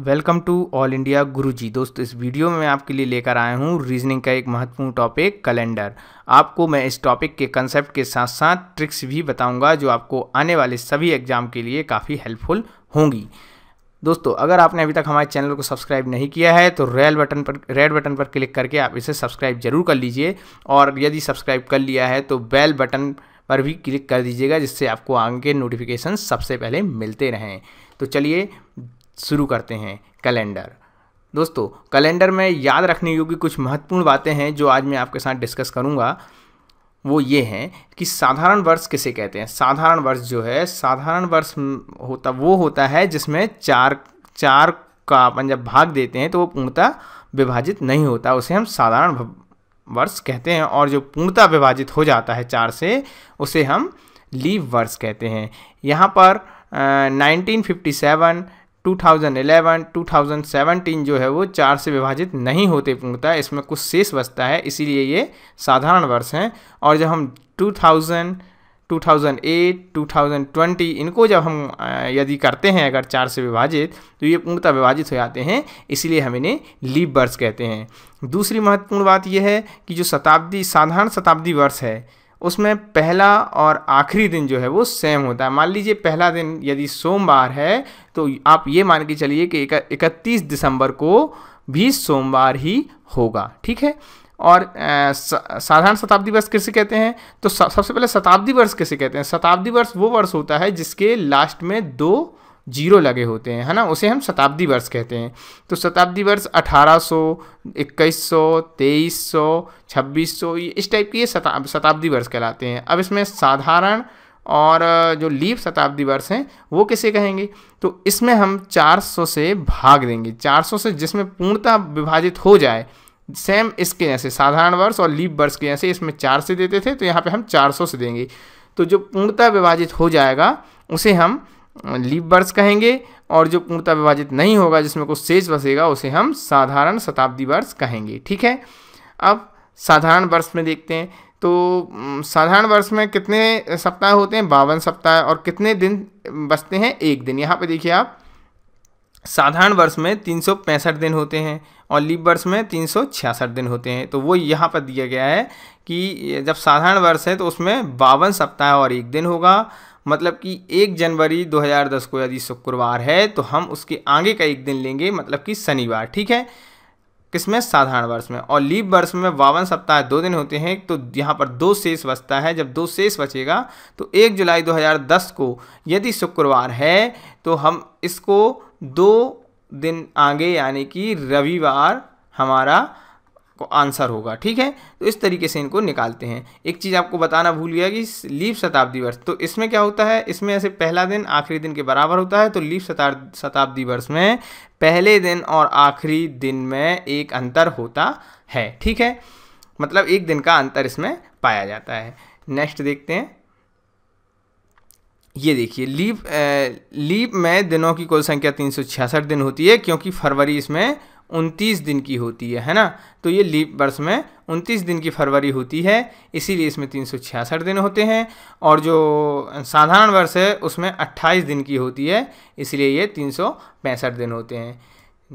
welcome to all India Guruji दोस्तों इस video में मैं आपके लिए लेकर आया हूँ रीजनिंग का एक महत्वपूर्ण टॉपिक कैलेंडर आपको मैं इस टॉपिक के कंसेप्ट के साथ साथ ट्रिक्स भी बताऊंगा जो आपको आने वाले सभी एग्जाम के लिए काफ़ी हेल्पफुल होंगी दोस्तों अगर आपने अभी तक हमारे चैनल को सब्सक्राइब नहीं किया है तो रेड बटन पर रेड बटन पर क्लिक करके आप इसे सब्सक्राइब जरूर कर लीजिए और यदि सब्सक्राइब कर लिया है तो बेल बटन पर भी क्लिक कर दीजिएगा जिससे आपको आगे नोटिफिकेशन सबसे पहले मिलते रहें तो चलिए शुरू करते हैं कैलेंडर दोस्तों कैलेंडर में याद रखने योग्य कुछ महत्वपूर्ण बातें हैं जो आज मैं आपके साथ डिस्कस करूंगा वो ये हैं कि साधारण वर्ष किसे कहते हैं साधारण वर्ष जो है साधारण वर्ष होता वो होता है जिसमें चार चार का अपन जब भाग देते हैं तो वो पूर्णता विभाजित नहीं होता उसे हम साधारण वर्ष कहते हैं और जो पूर्णता विभाजित हो जाता है चार से उसे हम लीव वर्ष कहते हैं यहाँ पर नाइनटीन फिफ्टी सेवन 2011, 2017 जो है वो चार से विभाजित नहीं होते पूर्णतः इसमें कुछ शेष बचता है इसीलिए ये साधारण वर्ष हैं और जब हम 2000 2008, 2020 इनको जब हम यदि करते हैं अगर चार से विभाजित तो ये पूर्णतः विभाजित हो जाते हैं इसलिए हम इन्हें लीप वर्ष कहते हैं दूसरी महत्वपूर्ण बात यह है कि जो शताब्दी साधारण शताब्दी वर्ष है उसमें पहला और आखिरी दिन जो है वो सेम होता है मान लीजिए पहला दिन यदि सोमवार है तो आप ये मान के चलिए कि इकतीस दिसंबर को भी सोमवार ही होगा ठीक है और साधारण शताब्दी वर्ष किसे कहते हैं तो सबसे पहले शताब्दी वर्ष किसे कहते हैं शताब्दी वर्ष वो वर्ष होता है जिसके लास्ट में दो जीरो लगे होते हैं है ना उसे हम शताब्दी वर्ष कहते हैं तो शताब्दी वर्ष 1800, 2100, 2300, 2600 ये इस टाइप के ये शताब्दी वर्ष कहलाते हैं अब इसमें साधारण और जो लीप शताब्दी वर्ष हैं वो किसे कहेंगे तो इसमें हम 400 से भाग देंगे 400 से जिसमें पूर्णतः विभाजित हो जाए सेम इसके जैसे साधारण वर्ष और लीप वर्ष के जैसे इसमें चार से देते थे तो यहाँ पे हम 400 से देंगे तो जो पूर्णतः विभाजित हो जाएगा उसे हम लीप वर्ष कहेंगे और जो पूर्णता विभाजित नहीं होगा जिसमें कुछ शेष बसेगा उसे हम साधारण शताब्दी वर्ष कहेंगे ठीक है अब साधारण वर्ष में देखते हैं तो साधारण वर्ष में कितने सप्ताह होते हैं बावन सप्ताह और कितने दिन बचते हैं एक दिन यहाँ पर देखिए आप साधारण वर्ष में तीन दिन होते हैं और लीप वर्ष में तीन दिन होते हैं तो वो यहाँ पर दिया गया है कि जब साधारण वर्ष है तो उसमें बावन सप्ताह और एक दिन होगा मतलब कि एक जनवरी 2010 को यदि शुक्रवार है तो हम उसके आगे का एक दिन लेंगे मतलब कि शनिवार ठीक है किसमें साधारण वर्ष में और लीप वर्ष में बावन सप्ताह दो दिन होते हैं तो यहाँ पर दो शेष बचता है जब दो शेष बचेगा तो एक जुलाई 2010 को यदि शुक्रवार है तो हम इसको दो दिन आगे यानी कि रविवार हमारा को आंसर होगा ठीक है तो इस तरीके से इनको निकालते हैं एक चीज़ आपको बताना भूल गया कि लीप शताब्दी वर्ष तो इसमें क्या होता है इसमें ऐसे पहला दिन आखिरी दिन के बराबर होता है तो लीप शताब्दी वर्ष में पहले दिन और आखिरी दिन में एक अंतर होता है ठीक है मतलब एक दिन का अंतर इसमें पाया जाता है नेक्स्ट देखते हैं ये देखिए लीप लीप में दिनों की कुल संख्या तीन दिन होती है क्योंकि फरवरी इसमें उनतीस दिन की होती है है ना तो ये लीप वर्ष में उनतीस दिन की फरवरी होती है इसीलिए इसमें तीन सौ छियासठ दिन होते हैं और जो साधारण वर्ष है उसमें अट्ठाईस दिन की होती है इसलिए ये तीन सौ पैंसठ दिन होते हैं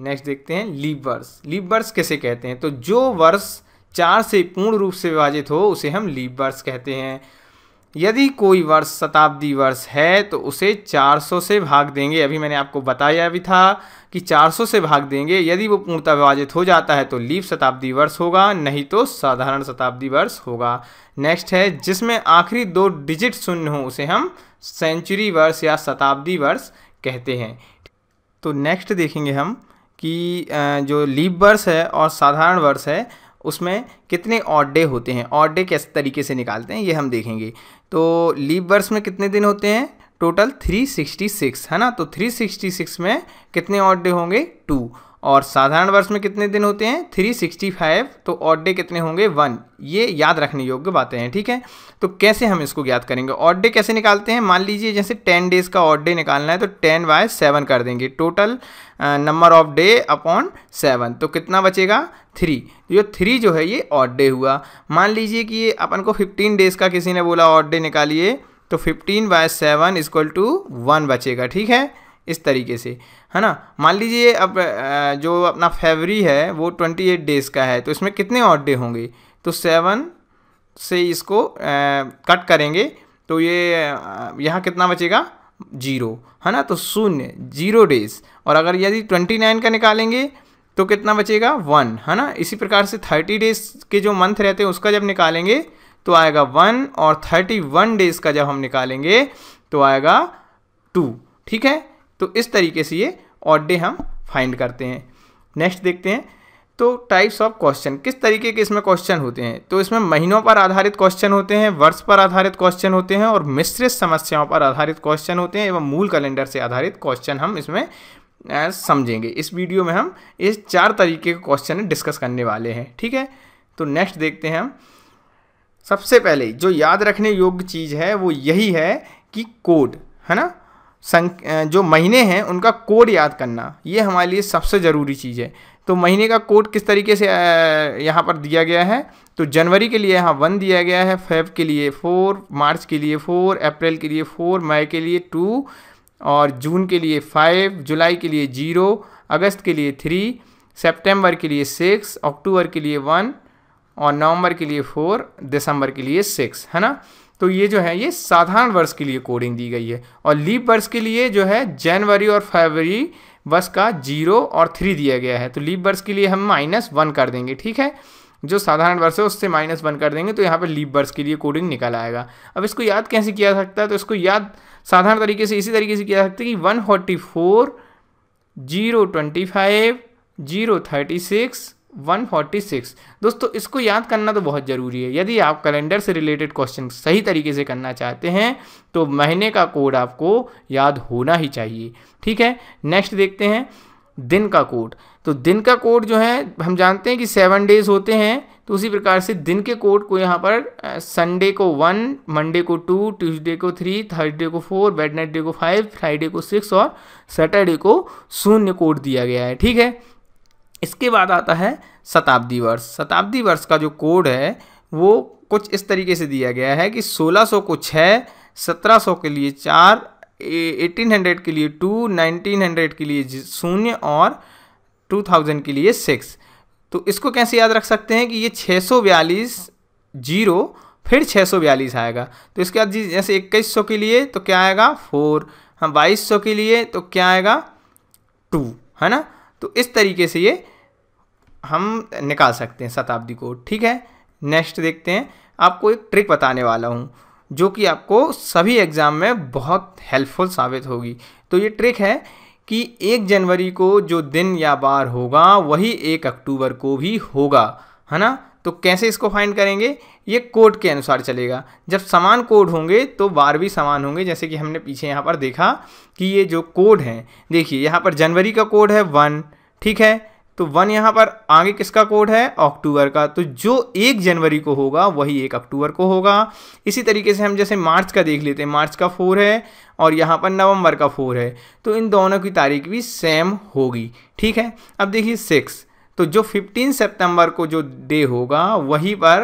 नेक्स्ट देखते हैं लीप वर्ष लीप वर्ष कैसे कहते हैं तो जो वर्ष चार से पूर्ण रूप से विभाजित हो उसे हम लीप वर्ष कहते हैं यदि कोई वर्ष शताब्दी वर्ष है तो उसे 400 से भाग देंगे अभी मैंने आपको बताया भी था कि 400 से भाग देंगे यदि वो पूर्णतः विभाजित हो जाता है तो लीप शताब्दी वर्ष होगा नहीं तो साधारण शताब्दी वर्ष होगा नेक्स्ट है जिसमें आखिरी दो डिजिट शून्य हो उसे हम सेंचुरी वर्ष या शताब्दी वर्ष कहते हैं तो नेक्स्ट देखेंगे हम कि जो लीप वर्ष है और साधारण वर्ष है उसमें कितने ऑड डे होते हैं ऑड डे किस तरीके से निकालते हैं ये हम देखेंगे तो लीप वर्ष में कितने दिन होते हैं टोटल 366 है ना तो 366 में कितने ऑड डे होंगे टू और साधारण वर्ष में कितने दिन होते हैं 365 तो ऑड डे कितने होंगे वन ये याद रखने योग्य बातें हैं ठीक है तो कैसे हम इसको ज्ञात करेंगे ऑड डे कैसे निकालते हैं मान लीजिए जैसे टेन डेज़ का ऑड डे निकालना है तो टेन बाय सेवन कर देंगे total number of day upon seven तो कितना बचेगा थ्री तो ये थ्री जो है ये ऑड डे हुआ मान लीजिए कि अपन को फिफ्टीन डेज़ का किसी ने बोला ऑड डे निकालिए तो fifteen by seven equal to one बचेगा ठीक है इस तरीके से है ना मान लीजिए अब जो अपना फेवरी है वो ट्वेंटी एट डेज़ का है तो इसमें कितने ऑड डे होंगे तो सेवन से इसको आ, कट करेंगे तो ये यहाँ कितना बचेगा जीरो है ना तो शून्य जीरो डेज और अगर यदि ट्वेंटी नाइन का निकालेंगे तो कितना बचेगा वन है ना इसी प्रकार से थर्टी डेज के जो मंथ रहते हैं उसका जब निकालेंगे तो आएगा वन और थर्टी वन डेज का जब हम निकालेंगे तो आएगा टू ठीक है तो इस तरीके से ये ऑड डे हम फाइंड करते हैं नेक्स्ट देखते हैं तो टाइप्स ऑफ क्वेश्चन किस तरीके के इसमें क्वेश्चन होते हैं तो इसमें महीनों पर आधारित क्वेश्चन होते हैं वर्ष पर आधारित क्वेश्चन होते हैं और मिश्रित समस्याओं पर आधारित क्वेश्चन होते हैं एवं मूल कैलेंडर से आधारित क्वेश्चन हम इसमें समझेंगे इस वीडियो में हम इस चार तरीके के क्वेश्चन डिस्कस करने वाले हैं ठीक है तो नेक्स्ट देखते हैं हम सबसे पहले जो याद रखने योग्य चीज़ है वो यही है कि कोड है ना जो महीने हैं उनका कोड याद करना ये हमारे लिए सबसे ज़रूरी चीज़ है तो महीने का कोड किस तरीके से यहाँ पर दिया गया है तो जनवरी के लिए यहाँ वन दिया गया है फेब के लिए फोर मार्च के लिए फोर अप्रैल के लिए फोर मई के लिए टू और जून के लिए फाइव जुलाई के लिए ज़ीरो अगस्त के लिए थ्री सेप्टेम्बर के लिए सिक्स अक्टूबर के लिए वन और नवंबर के लिए फोर दिसंबर के लिए सिक्स है ना तो ये जो है ये साधारण वर्ष के लिए कोडिंग दी गई है और लीप वर्ष के लिए जो है जनवरी और फरवरी वर्ष का जीरो और थ्री दिया गया है तो लीप वर्ष के लिए हम माइनस वन कर देंगे ठीक है जो साधारण वर्ष है उससे माइनस वन कर देंगे तो यहाँ पर लीप वर्ष के लिए कोडिंग निकल आएगा अब इसको याद कैसे किया सकता है तो इसको याद साधारण तरीके से इसी तरीके से किया सकता है कि one forty four zero twenty five zero thirty six 146 दोस्तों इसको याद करना तो बहुत ज़रूरी है यदि आप कैलेंडर से रिलेटेड क्वेश्चन सही तरीके से करना चाहते हैं तो महीने का कोड आपको याद होना ही चाहिए ठीक है नेक्स्ट देखते हैं दिन का कोड तो दिन का कोड जो है हम जानते हैं कि सेवन डेज होते हैं तो उसी प्रकार से दिन के कोड को यहाँ पर संडे को वन मंडे को टू ट्यूसडे को थ्री थर्सडे को फोर वेडनेसडे को फाइव फ्राइडे को सिक्स और सैटरडे को शून्य कोड दिया गया है ठीक है इसके बाद आता है शताब्दी वर्ष शताब्दी वर्ष का जो कोड है वो कुछ इस तरीके से दिया गया है कि 1600 को छः 1700 के लिए चार 1800 के लिए टू 1900 के लिए शून्य और 2000 के लिए सिक्स तो इसको कैसे याद रख सकते हैं कि ये छः सौ बयालीस जीरो फिर छः सौ बयालीस आएगा तो इसके बाद जी जैसे इक्कीस सौ के लिए तो क्या आएगा फोर हाँ बाईस सौ के लिए तो क्या आएगा टू है ना तो इस तरीके से ये हम निकाल सकते हैं शताब्दी को ठीक है नेक्स्ट देखते हैं आपको एक ट्रिक बताने वाला हूँ जो कि आपको सभी एग्ज़ाम में बहुत हेल्पफुल साबित होगी तो ये ट्रिक है कि एक जनवरी को जो दिन या बार होगा वही एक अक्टूबर को भी होगा है ना तो कैसे इसको फाइंड करेंगे ये कोड के अनुसार चलेगा जब समान कोड होंगे तो बार भी समान होंगे जैसे कि हमने पीछे यहाँ पर देखा कि ये जो कोड हैं देखिए यहाँ पर जनवरी का कोड है वन ठीक है तो वन यहाँ पर आगे किसका कोड है अक्टूबर का तो जो एक जनवरी को होगा वही एक अक्टूबर को होगा इसी तरीके से हम जैसे मार्च का देख लेते हैं मार्च का फोर है और यहाँ पर नवंबर का फोर है तो इन दोनों की तारीख भी सेम होगी ठीक है अब देखिए सिक्स तो जो 15 सितंबर को जो डे होगा वहीं पर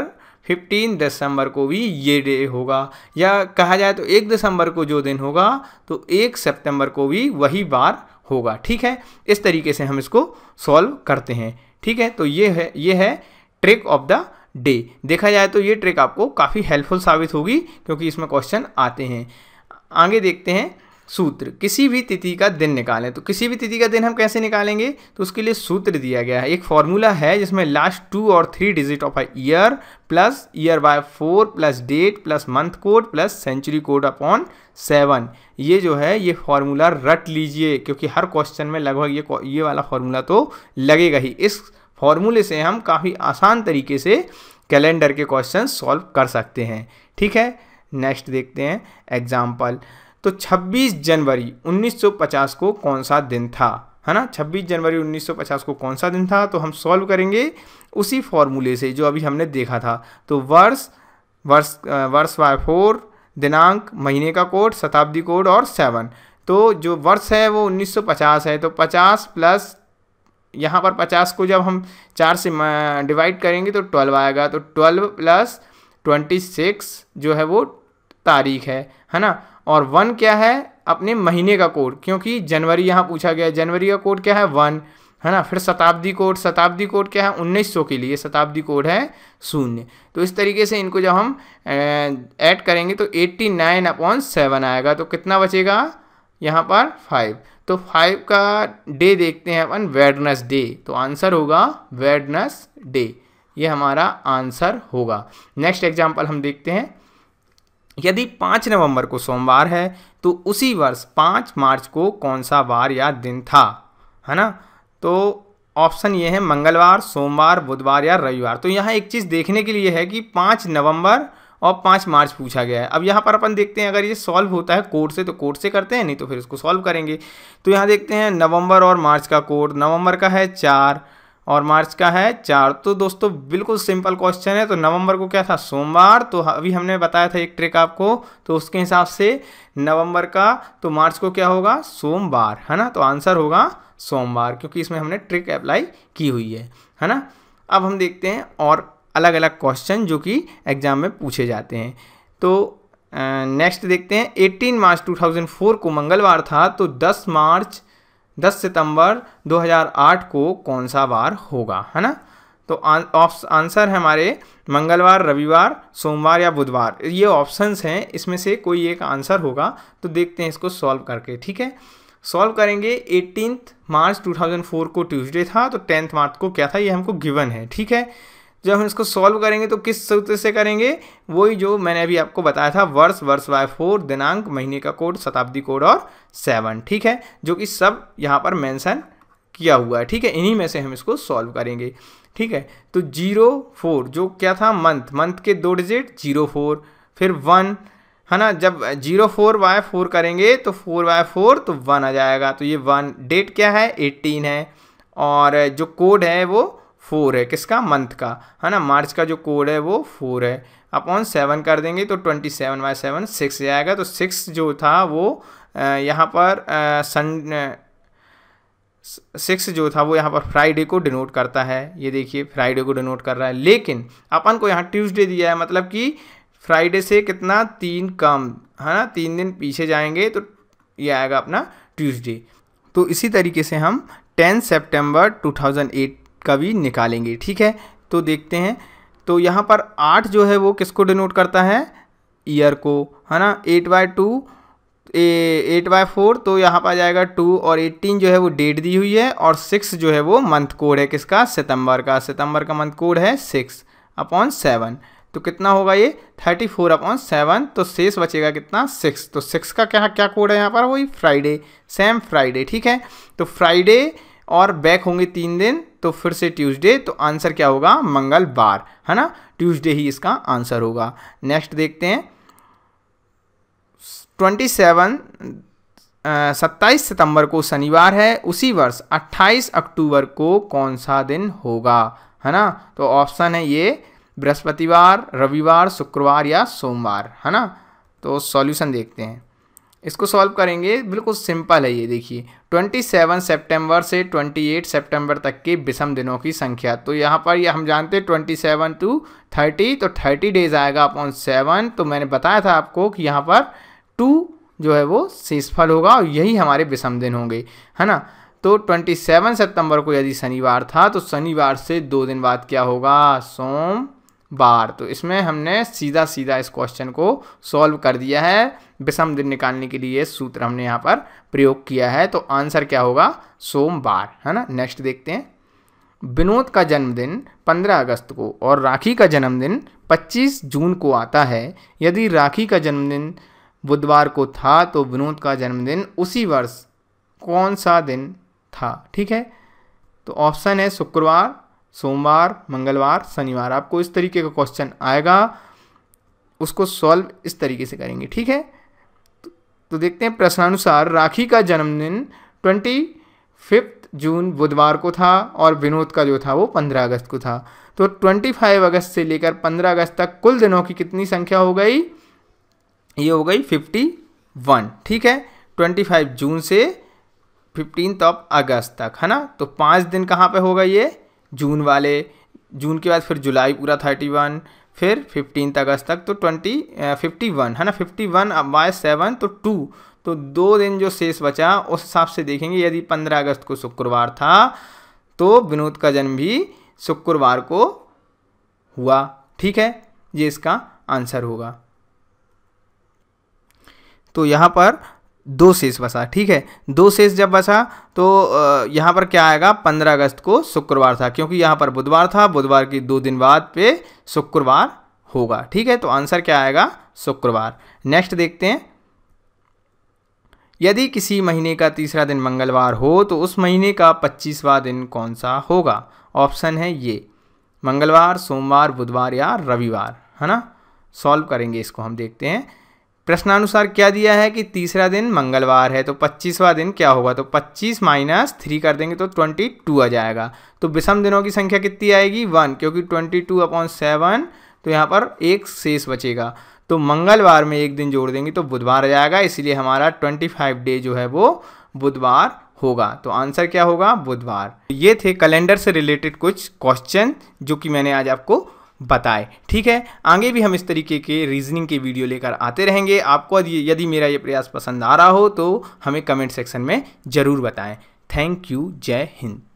15 दिसंबर को भी ये डे होगा या कहा जाए तो एक दिसंबर को जो दिन होगा तो एक सितंबर को भी वही बार होगा ठीक है इस तरीके से हम इसको सॉल्व करते हैं ठीक है तो ये है ये है ट्रिक ऑफ द डे देखा जाए तो ये ट्रिक आपको काफ़ी हेल्पफुल साबित होगी क्योंकि इसमें क्वेश्चन आते हैं आगे देखते हैं सूत्र किसी भी तिथि का दिन निकालें तो किसी भी तिथि का दिन हम कैसे निकालेंगे तो उसके लिए सूत्र दिया गया है एक फॉर्मूला है जिसमें लास्ट टू और three digit of a year plus year by four plus date plus month code plus century code upon seven ये जो है ये फॉर्मूला रट लीजिए क्योंकि हर क्वेश्चन में लगभग ये ये वाला फॉर्मूला तो लगेगा ही इस फॉर्मूले से हम काफ़ी आसान तरीके से कैलेंडर के क्वेश्चन सॉल्व कर सकते हैं ठीक है नेक्स्ट देखते हैं एग्जाम्पल तो 26 जनवरी 1950 को कौन सा दिन था है ना 26 जनवरी 1950 को कौन सा दिन था तो हम सॉल्व करेंगे उसी फॉर्मूले से जो अभी हमने देखा था तो वर्ष वर्ष वर्ष बाय फोर दिनांक महीने का कोड शताब्दी कोड और सेवन तो जो वर्ष है वो 1950 है तो 50 प्लस यहाँ पर 50 को जब हम चार से डिवाइड करेंगे तो 12 आएगा तो 12 प्लस 26 जो है वो तारीख है है ना और वन क्या है अपने महीने का कोड क्योंकि जनवरी यहाँ पूछा गया जनवरी का कोड क्या है वन है ना फिर शताब्दी कोड शताब्दी कोड क्या है 1900 के लिए शताब्दी कोड है शून्य तो इस तरीके से इनको जब हम ऐड करेंगे तो 89 नाइन अपॉन सेवन आएगा तो कितना बचेगा यहाँ पर फाइव तो फाइव का डे देखते हैं अपन वेडनस डे तो आंसर होगा वेडनस डे ये हमारा आंसर होगा नेक्स्ट एग्जाम्पल हम देखते हैं यदि पाँच नवंबर को सोमवार है तो उसी वर्ष पाँच मार्च को कौन सा वार या दिन था है ना तो ऑप्शन ये है मंगलवार सोमवार बुधवार या रविवार तो यहाँ एक चीज़ देखने के लिए है कि पाँच नवंबर और पाँच मार्च पूछा गया है अब यहाँ पर अपन देखते हैं अगर ये सॉल्व होता है कोर्ट से तो कोर्ट से करते हैं नहीं तो फिर इसको सॉल्व करेंगे तो यहाँ देखते हैं नवंबर और मार्च का कोर्ट नवंबर का है चार और मार्च का है चार तो दोस्तों बिल्कुल सिंपल क्वेश्चन है तो नवंबर को क्या था सोमवार तो अभी हमने बताया था एक ट्रिक आपको तो उसके हिसाब से नवंबर का तो मार्च को क्या होगा सोमवार है ना तो आंसर होगा सोमवार क्योंकि इसमें हमने ट्रिक अप्लाई की हुई है है ना अब हम देखते हैं और अलग अलग क्वेश्चन जो कि एग्ज़ाम में पूछे जाते हैं तो नेक्स्ट देखते हैं 18 मार्च 2004 को मंगलवार था तो 10 मार्च 10 सितंबर 2008 को कौन सा वार होगा है ना तो आंसर है हमारे मंगलवार रविवार सोमवार या बुधवार ये ऑप्शंस हैं इसमें से कोई एक आंसर होगा तो देखते हैं इसको सॉल्व करके ठीक है सॉल्व करेंगे एटीनथ मार्च 2004 को ट्यूसडे था तो टेंथ मार्च को क्या था ये हमको गिवन है ठीक है जब हम इसको सॉल्व करेंगे तो किस सूत्र से करेंगे वही जो मैंने अभी आपको बताया था वर्ष वर्ष बाय फोर दिनांक महीने का कोड शताब्दी कोड और सेवन ठीक है जो कि सब यहाँ पर मैंसन किया हुआ है ठीक है इन्हीं में से हम इसको सॉल्व करेंगे ठीक है तो जीरो फोर जो क्या था मंथ मंथ के दो डिजिट जीरो फोर फिर वन है ना जब जीरो फोर बाय फोर करेंगे तो फोर बाय फोर तो वन आ जाएगा तो ये वन डेट क्या है एट्टीन है और जो कोड है वो फोर है किसका मंथ का है ना मार्च का जो कोड है वो फोर है अपॉन सेवन कर देंगे तो twenty seven by seven six जाएगा तो सिक्स जो था वो यहाँ पर सन सिक्स जो था वो यहाँ पर फ्राइडे को डिनोट करता है ये देखिए फ्राइडे को डिनोट कर रहा है लेकिन अपन को यहाँ ट्यूसडे दिया है मतलब कि फ्राइडे से कितना तीन कम है ना तीन दिन पीछे जाएंगे तो ये आएगा अपना ट्यूसडे तो इसी तरीके से हम टेन सेप्टेम्बर टू कवि निकालेंगे ठीक है तो देखते हैं तो यहाँ पर आठ जो है वो किसको डिनोट करता है ईयर को है ना eight by two eight by four तो यहाँ पर आ जाएगा टू और एट्टीन जो है वो डेट दी हुई है और सिक्स जो है वो मंथ कोड है किसका सितंबर का सितंबर का मंथ कोड है सिक्स अपॉन सेवन तो कितना होगा ये थर्टी फोर अपॉन सेवन तो शेष बचेगा कितना सिक्स तो सिक्स का क्या क्या कोड है यहाँ पर वही फ्राइडे सेम फ्राइडे ठीक है तो फ्राइडे और बैक होंगे तीन दिन तो फिर से ट्यूसडे तो आंसर क्या होगा मंगलवार है ना ट्यूसडे ही इसका आंसर होगा नेक्स्ट देखते हैं ट्वेंटी सेवन सत्ताईस सितंबर को शनिवार है उसी वर्ष अट्ठाईस अक्टूबर को कौन सा दिन होगा है ना तो ऑप्शन है ये बृहस्पतिवार रविवार शुक्रवार या सोमवार है ना तो सॉल्यूशन देखते हैं इसको सॉल्व करेंगे बिल्कुल सिंपल है ये देखिए 27 सितंबर से 28 सितंबर तक के विषम दिनों की संख्या तो यहाँ पर ये हम जानते हैं 27 टू 30 तो 30 डेज आएगा अपॉन सेवन तो मैंने बताया था आपको कि यहाँ पर टू जो है वो शेषफल होगा और यही हमारे विषम दिन होंगे है ना तो 27 सितंबर को यदि शनिवार था तो शनिवार से दो दिन बाद क्या होगा सोम बार तो इसमें हमने सीधा सीधा इस क्वेश्चन को सॉल्व कर दिया है विषम दिन निकालने के लिए सूत्र हमने यहाँ पर प्रयोग किया है तो आंसर क्या होगा सोमवार है ना नेक्स्ट देखते हैं विनोद का जन्मदिन 15 अगस्त को और राखी का जन्मदिन 25 जून को आता है यदि राखी का जन्मदिन बुधवार को था तो विनोद का जन्मदिन उसी वर्ष कौन सा दिन था ठीक है तो ऑप्शन है शुक्रवार सोमवार मंगलवार शनिवार आपको इस तरीके का क्वेश्चन आएगा उसको सॉल्व इस तरीके से करेंगे ठीक है तो, तो देखते हैं प्रश्नानुसार राखी का जन्मदिन ट्वेंटी फिफ्थ जून बुधवार को था और विनोद का जो था वो पंद्रह अगस्त को था तो ट्वेंटी फाइव अगस्त से लेकर पंद्रह अगस्त तक कुल दिनों की कितनी संख्या हो गई ये हो गई फिफ्टी वन ठीक है ट्वेंटी फाइव जून से फिफ्टीन ऑफ अगस्त तक है ना तो पाँच दिन कहाँ पे होगा ये जून वाले जून के बाद फिर जुलाई पूरा थर्टी वन फिर फिफ्टीन अगस्त तक तो ट्वेंटी फिफ्टी वन है ना फिफ्टी वन बाय सेवन तो टू तो दो दिन जो शेष बचा उस हिसाब से देखेंगे यदि पंद्रह अगस्त को शुक्रवार था तो विनोद का जन्म भी शुक्रवार को हुआ ठीक है ये इसका आंसर होगा तो यहाँ पर दो शेष बसा ठीक है दो शेष जब बसा तो यहाँ पर क्या आएगा पंद्रह अगस्त को शुक्रवार था क्योंकि यहाँ पर बुधवार था बुधवार की दो दिन बाद पे शुक्रवार होगा ठीक है तो आंसर क्या आएगा शुक्रवार नेक्स्ट देखते हैं यदि किसी महीने का तीसरा दिन मंगलवार हो तो उस महीने का पच्चीसवा दिन कौन सा होगा ऑप्शन है ये मंगलवार सोमवार बुधवार या रविवार है ना सॉल्व करेंगे इसको हम देखते हैं प्रश्नानुसार क्या दिया है कि तीसरा दिन मंगलवार है तो पच्चीसवा दिन क्या होगा तो पच्चीस माइनस थ्री कर देंगे तो ट्वेंटी टू आ जाएगा तो विषम दिनों की संख्या कितनी आएगी वन क्योंकि ट्वेंटी टू अपॉन सेवन तो यहाँ पर एक शेष बचेगा तो मंगलवार में एक दिन जोड़ देंगे तो बुधवार आ जाएगा इसलिए हमारा ट्वेंटी फाइव डे जो है वो बुधवार होगा तो आंसर क्या होगा बुधवार ये थे कैलेंडर से रिलेटेड कुछ क्वेश्चन जो कि मैंने आज आपको बताएं ठीक है आगे भी हम इस तरीके के रीजनिंग के वीडियो लेकर आते रहेंगे आपको यदि मेरा ये प्रयास पसंद आ रहा हो तो हमें कमेंट सेक्शन में ज़रूर बताएं थैंक यू जय हिंद